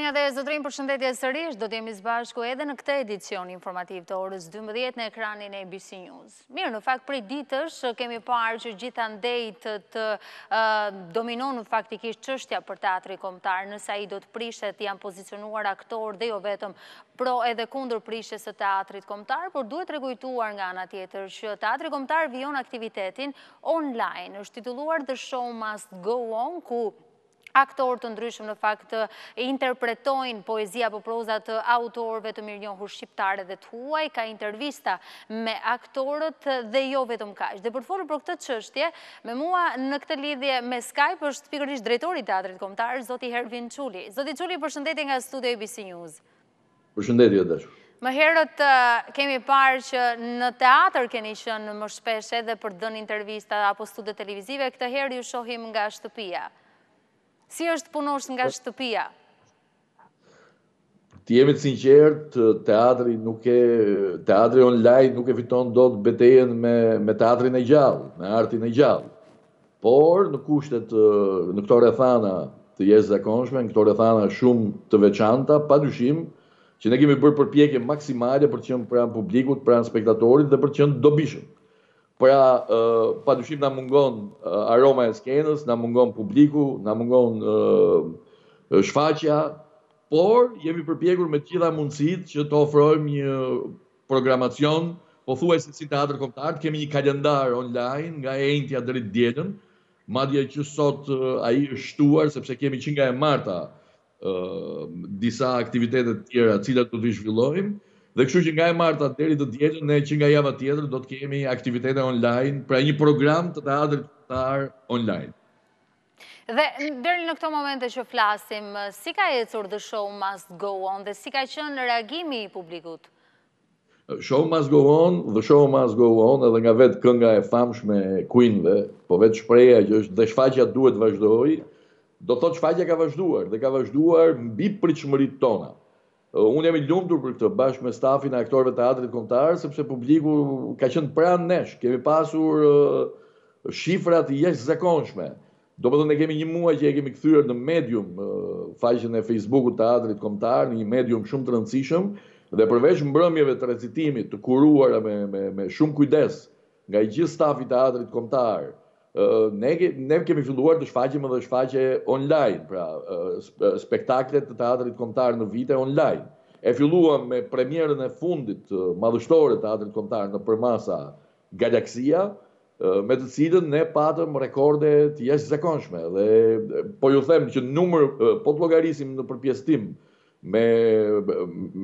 Shkronja dhe Zotrin për shëndetje sërish, do t'jemi zbashku edhe në këte edicion informativ të orës 12 në ekranin e BC News. Mirë, në fakt, prej ditësh eh, kemi parë që gjitha ndejt të eh, në faktikisht qështja për teatri komtar, nësa i do të prishet janë pozicionuar aktor dhe jo vetëm pro edhe kundur prishes të teatrit komtar, por duhet regujtuar nga nga tjetër që teatri komtar vion aktivitetin online, është tituluar The Show Must Go On, ku aktor të ndryshëm në fakt të interpretojnë poezia për prozat të autorve të mirë njohur shqiptare dhe të huaj, ka intervista me aktorët dhe jo vetëm kajsh. Dhe përfolë për këtë qështje, me mua në këtë lidhje me Skype është pikërish drejtori të atërit komtarë, Zoti Hervin Quli. Zoti Quli, përshëndetje nga Studio ABC News. Përshëndetje, jo të Më herët kemi parë që në teatër keni shënë më shpeshe dhe për dënë intervista apo studet televizive, këtë herë ju shohim nga shtëpia. Si është punosht nga shtëpia? Të jemi të sinqert, teatri nuk e... Teatri online nuk e fiton do të betejen me teatri në gjallë, me arti në gjallë. Por, në kushtet, në këto rethana të jesë zakonshme, në këto rethana shumë të veçanta, pa dyshim që ne kemi bërë përpjekje maksimale për të qënë pranë publikut, pranë spektatorit dhe për të qënë dobishëm. Pra, pa dyshim në mungon aroma e skenës, në mungon publiku, në mungon shfaqja, por jemi përpjekur me tjitha mundësit që të ofrojmë një programacion, po thuaj se si teatrë komptarët, kemi një kalendar online nga e në tja dritë djetën, madje që sot a i është shtuar, sepse kemi që nga e marta disa aktivitetet tjera cilat të të zhvillojmë, Dhe kështu që nga e marta deri të djelën, ne që nga java tjetër do të kemi aktivitete online, pra një program të të kombëtar online. Dhe dërë në këto momente që flasim, si ka e cërë The Show Must Go On dhe si ka qënë në reagimi i publikut? Show Must Go On, The Show Must Go On, edhe nga vetë kënga e famshme Queen dhe, po vetë shpreja që është dhe shfaqja duhet vazhdoj, do thotë shfaqja ka vazhduar dhe ka vazhduar mbi për qëmërit tona. Unë jam i lumtur për këtë bashkë me stafin e aktorëve të teatrit kombëtar, sepse publiku ka qenë pranë nesh. Kemi pasur uh, shifrat i jashtëzakonshme. Do të ne kemi një muaj që e kemi kthyer në medium faqen e Facebooku të teatrit kombëtar, një medium shumë të rëndësishëm dhe përveç mbrëmjeve të recitimit të kuruara me me me shumë kujdes nga i gjithë stafi i teatrit kombëtar, ne, ne kemi filluar të shfaqim edhe shfaqe online, pra spektaklet të teatrit kombëtar në vite online. E filluam me premierën e fundit madhështore të teatrit kombëtar në përmasa Galaksia, me të cilën ne patëm rekorde të jashtëzakonshme dhe po ju them që numër po të llogarisim në përpjestim me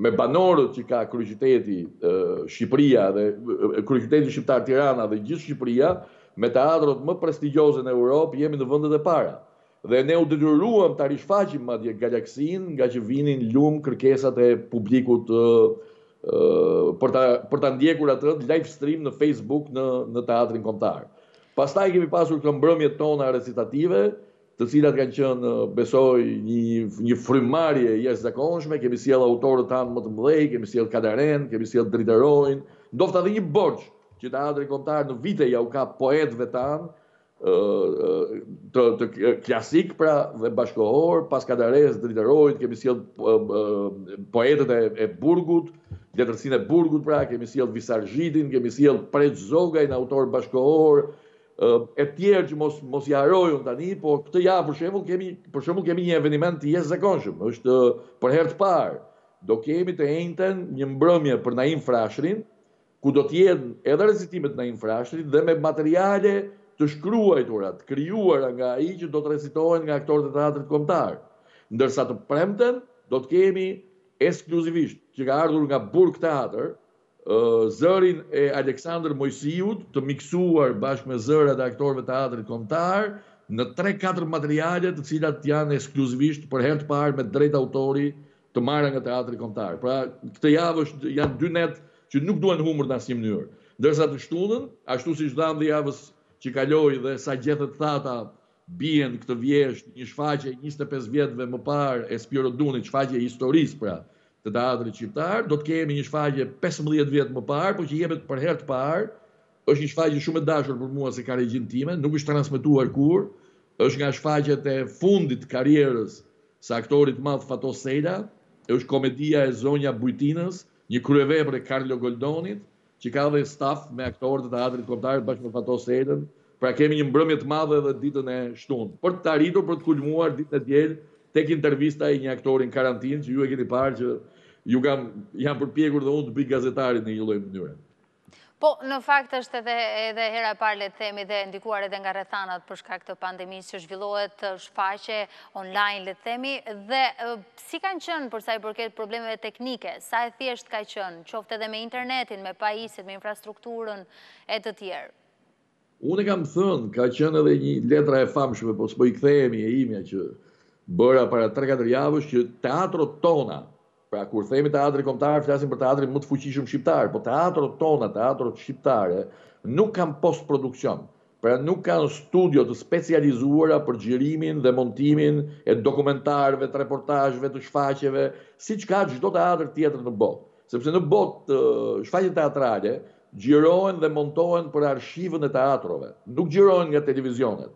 me banorët që ka kryeqyteti Shqipëria dhe kryeqyteti shqiptar Tirana dhe gjithë Shqipëria, me teatrot më prestigjose në Europë, jemi në vëndet e para. Dhe ne u detyruam të rishfaqim ma dje galaksin, nga që vinin ljumë kërkesat e publikut për të ndjekur atë live stream në Facebook në teatrin kontar. Pastaj kemi pasur të mbrëmjet tona recitative, të cilat kanë qënë besoj një frymarje jeshtë zakonshme, kemi siel autorët tanë më të mdhej, kemi siel kadaren, kemi siel driterojnë, ndofta dhe një borqë që të andri kontarë në vite ja u ka poet vetan, të klasik pra dhe bashkohor, pas kadares dritërojt, kemi sjell poetet e burgut, letërsin e burgut pra, kemi sjell visarzhitin, kemi sjell prejtë zogaj në autor bashkohor, e tjerë që mos jarojnë tani, po këtë ja për shemull kemi një eveniment të jesë zekonshëm, është për herë të parë, do kemi të ejnëten një mbrëmje për Naim frashrinë, ku do t'jenë edhe recitimet në infrashtrit dhe me materiale të shkruajturat, kryuar nga i që do të recitohen nga aktorët e teatrit komtarë. Ndërsa të premten, do t'kemi eskluzivisht që ka ardhur nga Burg Teatr, zërin e Aleksandr Mojsiut, të miksuar bashkë me zërat e aktorëve teatrit komtarë, në 3-4 materialet të cilat janë eskluzivisht për herë të parë me drejt autori të marrë nga teatri komtarë. Pra, këtë javë është janë dy netë që nuk duan humër në asnjë mënyrë. Ndërsa të shtunën, ashtu siç dhamë dhe javës që kaloi dhe sa gjethet thata bien këtë vjeshtë një shfaqje 25 vjetëve më parë e Spiro Dunit, shfaqje historisë pra të teatrit shqiptar, do të kemi një shfaqje 15 vjet më parë, por që jepet për herë të parë, është një shfaqje shumë e dashur për mua se ka regjim time, nuk është transmetuar kur, është nga shfaqjet e fundit të karrierës së aktorit madh Fatos Seda, është komedia e zonja Bujtinës, një kryeve për e Karlo Goldonit, që ka dhe staf me aktorët e të atërit kërptarit bashkë me Fatos Eden, pra kemi një mbrëmjet madhe dhe ditën e shtunë. Por të arritur për të kulmuar ditën e tjelë, tek intervista i një aktorin karantinë, që ju e keni parë që ju kam, jam përpjekur dhe unë të bëj gazetarit në një lloj mënyrën. Po, në fakt është edhe hera parle të themi dhe ndikuar edhe nga rethanat përshka këtë pandemi që zhvillohet shfaqe online, le të themi, dhe si kanë qënë përsa i përket problemeve teknike, sa e thjesht ka qënë, qoftë edhe me internetin, me pajisit, me infrastrukturën e të tjerë? Unë kam thënë, ka qënë edhe një letra e famshme, po së po i këthejemi e imja që bëra para 3-4 javësh që teatro tona, Pra kur themi teatri kombëtar, flasim për teatrin më të fuqishëm shqiptar, por teatrot tona, teatrot shqiptare nuk kanë postprodukcion. Pra nuk kanë studio të specializuara për xhirimin dhe montimin e dokumentarëve, të reportazheve, të shfaqjeve, siç ka çdo teatr tjetër në botë. Sepse në botë shfaqjet teatrale xhirohen dhe montohen për arshivën e teatrove, nuk xhirohen nga televizionet.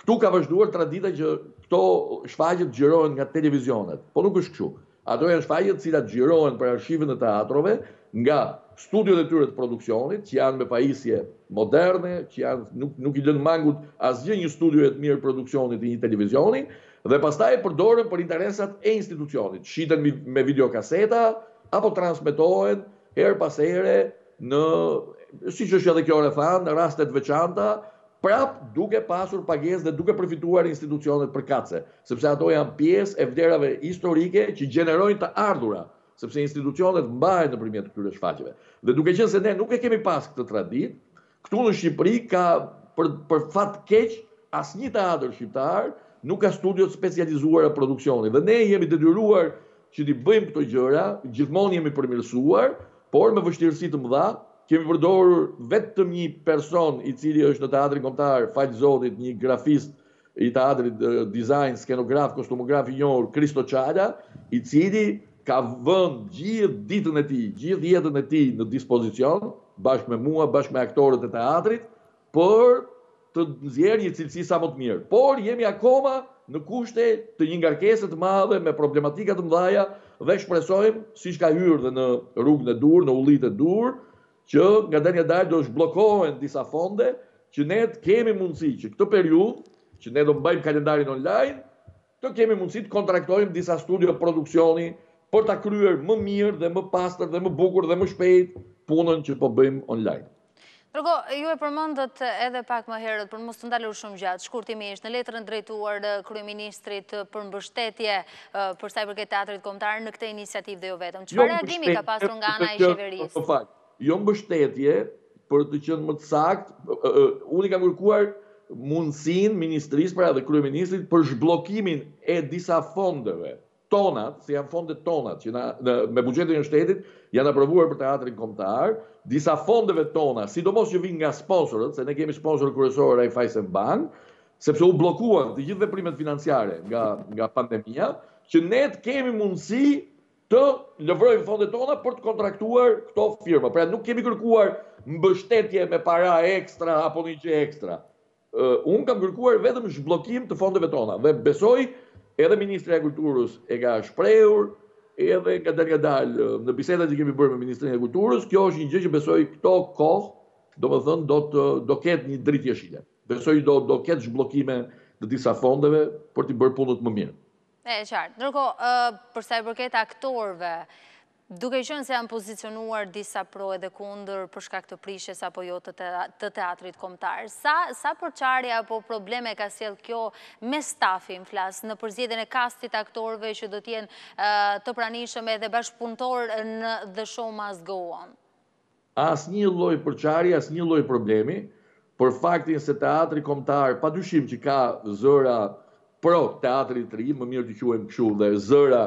Ktu ka vazhduar tradita që këto shfaqje xhirohen nga televizionet, por nuk është kështu ato janë shfajet cilat gjirohen për arshivën e teatrove nga studiot e tyre të produksionit, që janë me pajisje moderne, që janë nuk i lënë mangut asgjë një studio e të mirë produksionit i një televizionit, dhe pastaj e përdorën për interesat e institucionit. Shiten me videokaseta, apo transmitohen her pasere në, si që shë edhe kjo refan, në rastet në rastet veçanta, prap duke pasur pagesë dhe duke përfituar institucionet për sepse ato janë pjesë e vderave historike që gjenerojnë të ardhura, sepse institucionet mbajnë në primjet të këtyre shfaqeve. Dhe duke qenë se ne nuk e kemi pas këtë tradit, këtu në Shqipëri ka për, për fat keq as një të adër shqiptar, nuk ka studiot specializuar e produksionit. Dhe ne jemi detyruar që t'i bëjmë këto gjëra, gjithmonë jemi përmirësuar, por me vështirësi të mëdha, kemi përdorur vetëm një person i cili është në teatrin komtar, faqë zotit, një grafist i teatrit, dizajn, skenograf, kostumograf i njërë, Kristo Qalla, i cili ka vënd gjithë ditën e ti, gjithë jetën e ti në dispozicion, bashkë me mua, bashkë me aktorët e teatrit, për të nëzjerë një cilësi sa më të mirë. Por, jemi akoma në kushte të një ngarkeset madhe me problematikat të mdhaja dhe shpresojmë, si shka hyrë dhe në rrugën e dur, në ullit e dur, që nga dhe një dalë do shblokohen disa fonde, që ne të kemi mundësi që këtë periud, që ne do më bëjmë kalendarin online, të kemi mundësi të kontraktojmë disa studio produksioni për të kryer më mirë dhe më pastër dhe më bukur dhe më shpejt punën që po bëjmë online. Përko, ju e përmëndët edhe pak më herët, për mos të ndalur shumë gjatë, shkurtimi në letërën drejtuar dhe eh, Kryeministrit për mbështetje eh, për sajbër teatrit komtarë në këte inisiativë dhe jo vetëm. Që jo, agimi ka pasur nga ana i shiverisë? jo më bështetje për të qënë më të sakt, unë i kam kërkuar mundësin ministris, pra dhe kryeministrit, ministrit, për shblokimin e disa fondeve, tonat, si janë fonde tonat, që me bugjetin e shtetit, janë aprovuar për teatrin atërin komtar, disa fondeve tona, si do mos që vinë nga sponsorët, se ne kemi sponsorë kërësorë i Raiffeisen Bank, sepse u blokuan të gjithë dhe primet financiare nga pandemija, që ne të kemi mundësi të lëvrojmë fondet tona për të kontraktuar këto firma. Pra nuk kemi kërkuar mbështetje me para ekstra apo një që ekstra. Unë kam kërkuar vetëm zhblokim të fondeve tona. Dhe besoj edhe Ministri e Kulturës e ka shprejur, edhe ka të nga dalë në bisetat që kemi bërë me Ministrin e Kulturës, kjo është një gjë që besoj këto kohë, do më thënë, do të do ketë një dritë jeshile. Besoj do ketë zhblokime të disa fondeve për të bërë punët më mirë. E, qartë. Nërko, përsa e përket aktorve, duke qënë se janë pozicionuar disa pro edhe kunder përshka këtë prishes apo jo të teatrit komtarë, sa përqarja apo probleme ka sjell kjo me stafin flasë në përzjedin e kastit aktorve që do tjenë të pranishëm edhe bashkëpuntor në The Show as Go On? As një loj përqarja, as një loj problemi, për faktin se teatrit komtarë, pa dyshim që ka zëra përqarja, pro teatri të ri, më mirë të quajmë këshu dhe zëra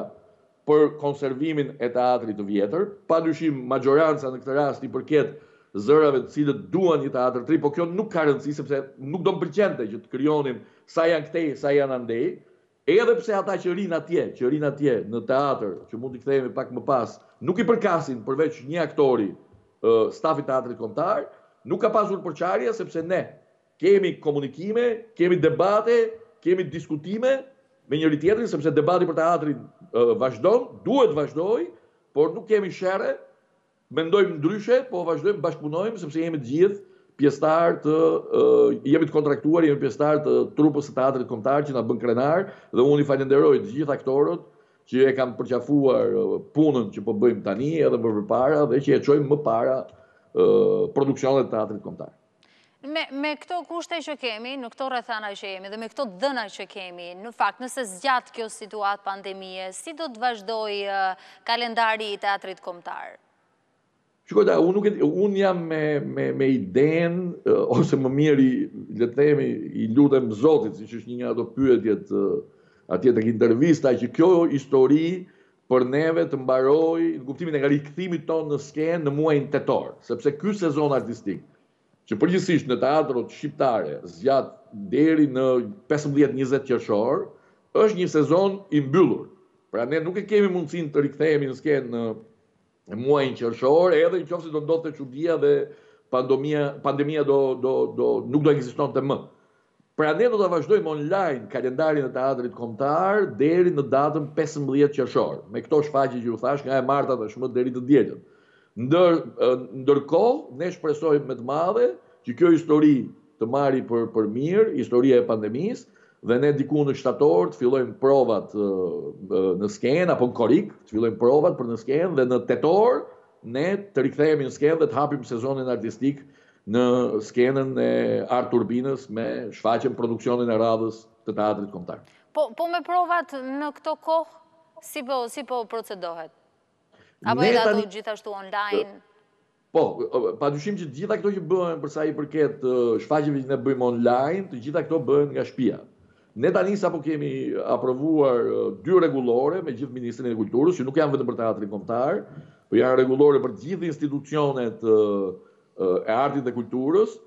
për konservimin e teatrit të vjetër, pa dyshim majoranca në këtë rast i përket zërave të cilët duan një teatr të ri, por kjo nuk ka rëndësi sepse nuk do më pëlqente që të krijonin sa janë këtej, sa janë andej, edhe pse ata që rinë atje, që rinë atje në teatr, që mund të kthehemi pak më pas, nuk i përkasin përveç një aktori, ë stafi teatrit kombëtar, nuk ka pasur përçarje sepse ne kemi komunikime, kemi debate, kemi diskutime me njëri tjetërin, sepse debati për teatrin vazhdojnë, duhet vazhdojnë, por nuk kemi shere, mendojmë ndryshe, po vazhdojmë, bashkëpunojmë, sepse jemi të gjithë pjestar të, jemi të kontraktuar, jemi pjestar të trupës të teatrit komtar që nga bën krenar, dhe unë i falenderoj të gjithë aktorët që e kam përqafuar punën që po bëjmë tani edhe më përpara dhe që e qojmë më para produksionet të teatrit komtar. Me këto kushte që kemi, në këto rëthana që jemi dhe me këto dëna që kemi, në fakt nëse zgjatë kjo situatë pandemije, si do të vazhdoj kalendari i teatrit komtarë? Qëkota, unë jam me idén, ose më mirë i letemi, i lutem zotit, si që është një nga do pyetjet atjetër intervista, që kjo histori për neve të mbaroj, në kuptimin e nga rikëthimi tonë në skenë në muajnë të torë, sepse kjo sezon artistikë, që përgjithsisht në teatrot shqiptare zgjat deri në 15-20 qershor, është një sezon i mbyllur. Pra ne nuk e kemi mundësinë të rikthehemi në skenë në muajin qershor, edhe nëse do ndodhte çudia dhe pandemia pandemia do do do nuk do ekzistonte më. Pra ne do të vazhdojmë online kalendarin e teatrit kombëtar deri në datën 15 qershor. Me këto shfaqje që ju thash, nga e marta tashmë deri të dielën. Ndërko, ne shpresojmë me të madhe që kjo histori të mari për mirë, historia e pandemisë, dhe ne diku në shtator të fillojmë provat në skenë, apo në korik, të fillojmë provat për në skenë, dhe në tetor, ne të rikthejemi në skenë dhe të hapim sezonin artistik në skenën e arturbinës turbinës me shfaqem produksionin e radhës të teatrit kontakt. Po, po me provat në këto kohë, si po, po procedohet? Apo edhe ato gjithashtu online? Po, pa dyshim që gjitha këto që bëhen përsa i përket shfaqeve që ne bëjmë online, të gjitha këto bëhen nga shpia. Ne tani sa po kemi aprovuar dy regulore me gjithë Ministrinë e Kulturës, që nuk janë vetëm për teatrin komptar, për po janë regulore për gjithë institucionet e artit dhe kulturës,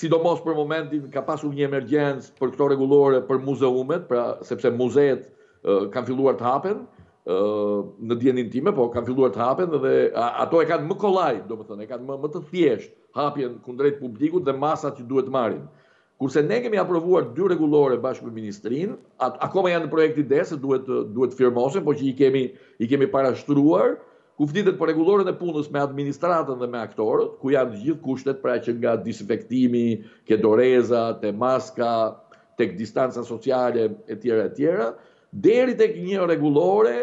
sidomos për momentin ka pasur një emergjens për këto regulore për muzeumet, pra sepse muzet kanë filluar të hapen, në djenin time, po kanë filluar të hapen dhe ato e kanë më kolaj, do më thënë, e kanë më të thjesht hapjen kundrejt publikut dhe masat që duhet marin. Kurse ne kemi aprovuar dy regulore bashkë për ministrin, akoma janë në projekti desë, duhet firmosin, po që i kemi parashtruar, ku fëtitet për regulore në punës me administratën dhe me aktorët, ku janë gjithë kushtet pra që nga disinfektimi, ke doreza, te maska, tek këtë distansa sociale, e tjera, e tjera, deri të një regulore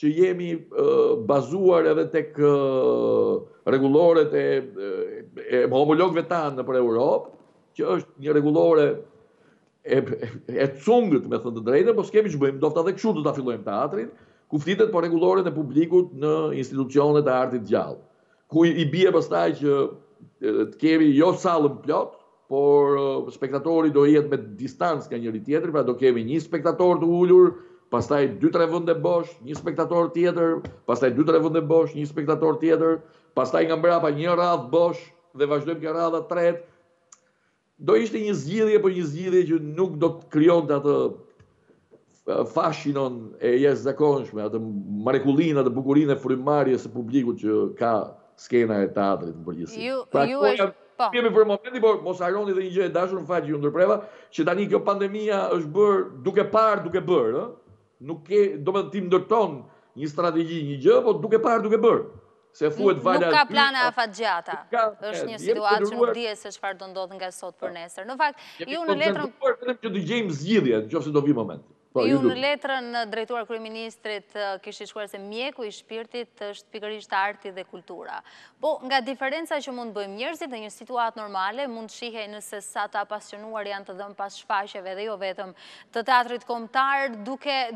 që jemi bazuar edhe të reguloret e homologve tanë për Europë, që është një regulore e cungët, me thëndë drejtën, po s'kemi që bëjmë, dofta dhe këshu të ta fillojmë teatrin, ku fitet për po regulorin e publikut në institucionet e artit gjallë. Ku i bje pëstaj që të kemi jo salëm pëllot, por spektatori do jetë me distansë ka njëri tjetër, pra do kemi një spektator të ullur, pastaj 2-3 vënde bosh, një spektator tjetër, pastaj 2-3 vënde bosh, një spektator tjetër, pastaj nga mbrapa pa një radh bosh dhe vazhdojmë kjo radha tretë. Do ishte një zgjidhje për një zgjidhje që nuk do të krijonte atë fashinon e jesë zakonshme, atë marekullin, atë bukurin e frimarje së publiku që ka skena e të atërit në përgjësit. Ju, pra, ju po. kemi për momenti, por, mos aroni dhe një gjë e dashur në faqë që ju ndërpreva, që tani kjo pandemija është bërë duke parë, duke bërë, nuk ke, do me të tim ndërton një strategi, një gjë, po duke parë, duke bërë. Se fuet valja... Po nuk ka plane a gjata. është një situatë që nuk dje se çfarë do ndodhë nga sot për nesër. Në fakt, ju në letrën... Jemi vetëm që të gjejmë zgjidhje, në qofë do vi momenti. Po, ju në letrën në drejtuar kryeministrit uh, kështë shkuar se mjeku i shpirtit është pikërisht arti dhe kultura. Po, nga diferenca që mund bëjmë njërzit dhe një situatë normale, mund shihej nëse sa të apasionuar janë të dhëmë pas shfasheve dhe jo vetëm të teatrit komtarë,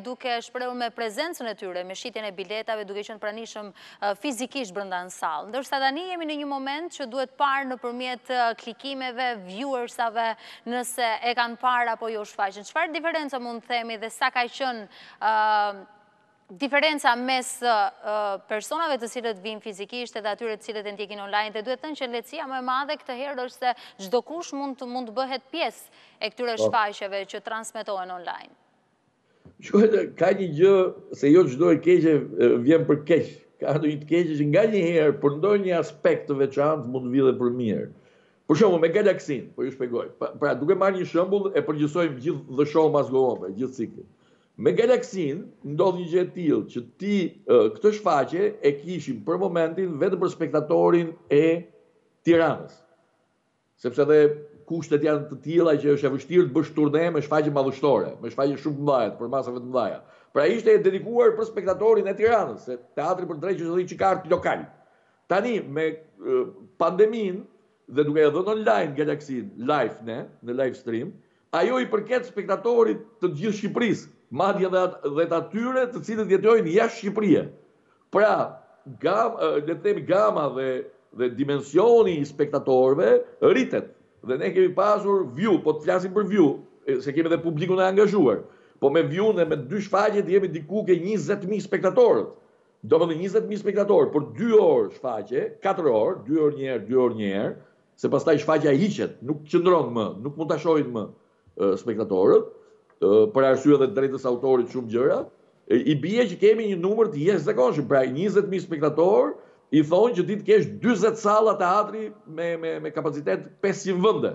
duke shpreur me prezencën e tyre, me shqitjen e biletave, duke që në pranishëm uh, fizikisht brënda në salë. Ndërsa da një jemi në një moment që duhet parë në përmjet uh, klikimeve, viewersave, nëse e kanë parë apo jo shfashen. Qëfar diferenca mund themi dhe sa ka qënë uh, diferenca mes uh, uh, personave të cilët vinë fizikisht edhe atyre të cilët e ndjekin online dhe duhet të në që lecia më e madhe këtë herë është se gjdo kush mund të mund të bëhet pjesë e këtyre po. shfajqeve që transmitohen online. Ka një gjë se jo gjdo e keqe vjen për keqë, ka një të keqe që nga një herë përndoj një aspekt të veçantë mund të dhe për mirë. Por shumë, me galaksin, po ju shpegoj, pra duke marrë një shëmbull, e përgjësojmë gjithë dhe shohë mas gohome, gjithë ciklin. Me galaksin, ndodhë një gjithë tilë, që ti këtë shfaqe e kishim për momentin vetë për spektatorin e tiranës. Sepse dhe kushtet janë të tila që është e vështirë të bështë turne me shfaqe madhështore, me shfaqe shumë të mdajat, për masëve të mdajat. Pra ishte e dedikuar për spektatorin e tiranës, se teatri për të rejqës i qikartë Tani, me pandeminë, dhe duke e dhënë online galaksin, Live ne, në live stream, ajo i përket spektatorit të gjithë Shqipërisë, madje edhe të atyre të cilët jetojnë jashtë Shqipërisë. Pra, në le të themi gama dhe dhe dimensioni i spektatorëve rritet. Dhe ne kemi pasur view, po të flasim për view, se kemi edhe publikun e angazhuar. Po me view dhe me dy shfaqje jemi diku ke 20000 spektatorë. Do më thonë 20000 spektatorë për 2 orë shfaqje, 4 orë, 2 orë një herë, 2 orë një herë, se pas ta i shfaqja i hiqet, nuk qëndron më, nuk mund të ashojt më spektatorët, për arsua dhe drejtës autorit shumë gjëra, i bje që kemi një numër të jeshtë dhe konshë, pra 20.000 spektator, i thonë që ditë kesh 20 sala të atri me kapacitet 500 vënde,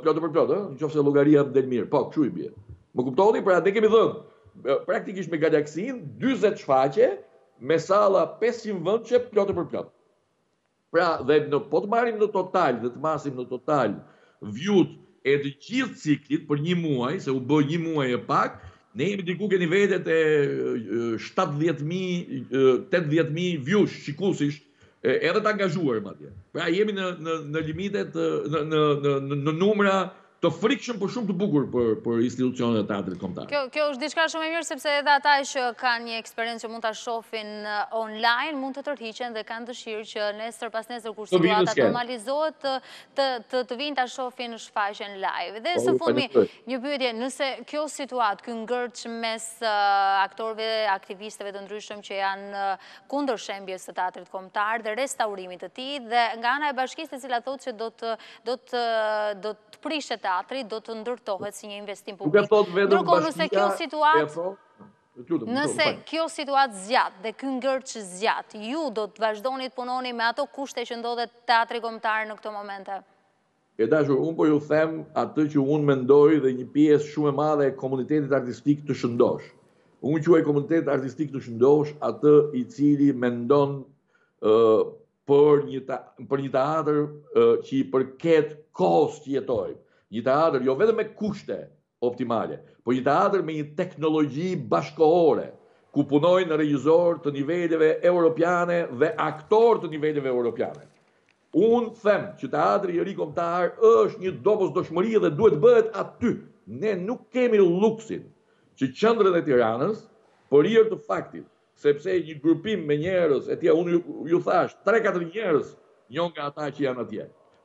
pjotë për pjotë, në qofë se logaria më delë mirë, po, këshu i bje. Më kuptoni, pra ne kemi dhënë, praktikisht me galaksin, 20 shfaqe, me sala 500 vënd që për pjotë Pra dhe në, po të marim në total dhe të masim në total vjut e të gjithë ciklit për një muaj, se u bë një muaj e pak, ne jemi diku keni vetet e 70.000, 80.000 vjush, shikusisht, edhe të angazhuar më atje. Pra jemi në, në, në limitet, në, në, në, në numra, të frikshëm për shumë të bukur për për institucionet e teatrit kombëtar. Kjo kjo është diçka shumë e mirë sepse edhe ata që kanë një eksperiencë që mund ta shohin uh, online mund të tërhiqen dhe kanë dëshirë që nesër pas nesër kur situata normalizohet të të të, të ta shohin në shfaqjen live. Dhe po, së fundmi një pyetje, nëse kjo situatë, ky ngërç mes uh, aktorëve, aktivistëve të ndryshëm që janë uh, kundër shembjes të teatrit kombëtar dhe restaurimit të tij dhe nga ana e bashkisë të thotë se do të do të do të prishet teatri do të ndërtohet si një investim publik. Ndërkohë nëse po, kjo situatë Nëse kjo situatë zjat dhe këngërë që zjatë, ju do të vazhdoni të punoni me ato kushte që ndodhet teatri komtarë në këto momente? E da shumë, unë po ju them atë që unë mendoj dhe një pjesë shumë e madhe e komunitetit artistik të shëndosh. Unë që e komunitetit artistik të shëndosh atë i cili mendon për një teatrë që i përket kohës që jetojë një teatr jo vetëm me kushte optimale, po një teatr me një teknologji bashkohore, ku punojnë regjizor të niveleve europiane dhe aktor të niveleve europiane. Unë them që teatri i ri kombëtar është një dobos doshmëri dhe duhet bëhet aty. Ne nuk kemi luksin që qëndrën e tiranës, por irë të faktit, sepse një grupim me njerës, e tja unë ju, ju thash, 3-4 njerës, njën nga ata që janë atje.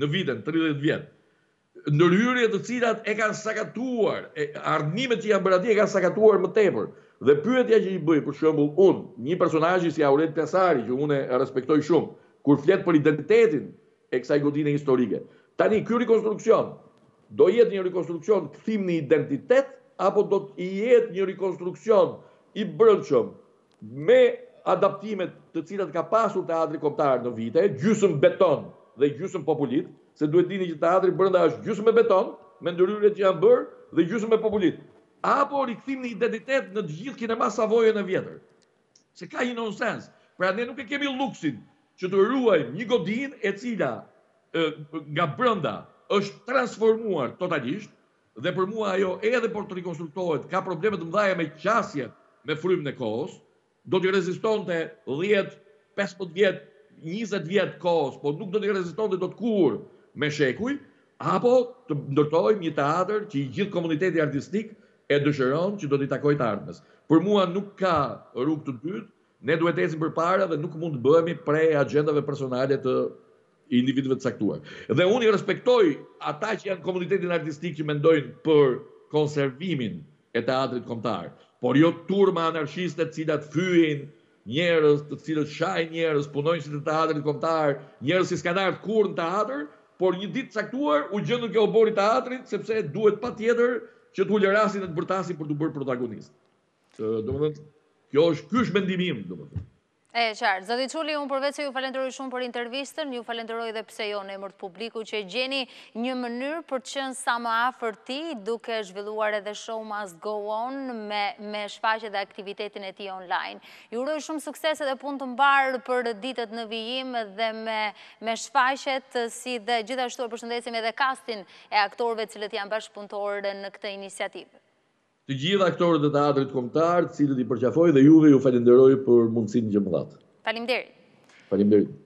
në vitën, 30 vjetë, nërhyrje të cilat e kanë sakatuar, arnimet që janë bërati e kanë sakatuar më tepër, dhe pyetja që i bëj, për shumë unë, një personajë si Auret Pesari, që unë e respektoj shumë, kur fletë për identitetin e kësa i e historike, tani kjo rekonstruksion, do jetë një rekonstruksion këthim një identitet, apo do të jetë një rekonstruksion i brëndshëm me adaptimet të cilat ka pasur të adri komtarë në vite, gjysëm beton dhe gjysmë popullit, se duhet dini që teatri brenda është gjysmë e beton, me ndryrët që janë bërë dhe gjysmë e popullit. Apo rikthim në identitet në të gjithë kinema Savojën e vjetër. Se ka një nonsens. Pra ne nuk e kemi luksin që të ruajmë një godinë e cila nga brenda është transformuar totalisht dhe për mua ajo edhe por të rekonstruktohet ka probleme të mëdha me qasjen me frymën e kohës, do të rezistonte 10, 15 vjet 20 vjetë kohës, po nuk do të reziston dhe do të kur me shekuj, apo të ndërtojmë një teater që i gjithë komuniteti artistik e dëshëron që do të i takoj të ardhmes. Për mua nuk ka rrug të dytë, ne duhet e për para dhe nuk mund të bëmi prej agendave personale të individve të saktuar. Dhe unë i respektoj ata që janë komunitetin artistik që mendojnë për konservimin e teatrit kombëtar, por jo turma anarchiste cilat fyhin, njerëz të cilët shaj njerëz, punojnë që të teatrit atër i komtarë, njerës kur në teatr, por një ditë saktuar u gjëndën kjo obori të sepse duhet pa tjetër që të ullerasin e të bërtasin për të bërë protagonist. Kjo është kësh mendimim, të të E, qarë, zëdi Quli, unë përvecë ju falenderoj shumë për intervistën, ju falenderoj dhe pse jo në mërtë publiku që gjeni një mënyrë për qënë sa më afer ti, duke zhvilluar edhe show must go on me shfaqe dhe aktivitetin e ti online. Ju rëj shumë sukseset dhe punë të mbarë për ditët në vijim dhe me shfaqet si dhe gjithashtu e përshëndesim edhe kastin e aktorve cilët janë bashkëpuntore në këtë inisiativë të gjitha aktorët të teatrit komtarë, cilët i përqafoj dhe juve ju falenderoj për mundësin një më dhatë. Falim derit. Falim derit.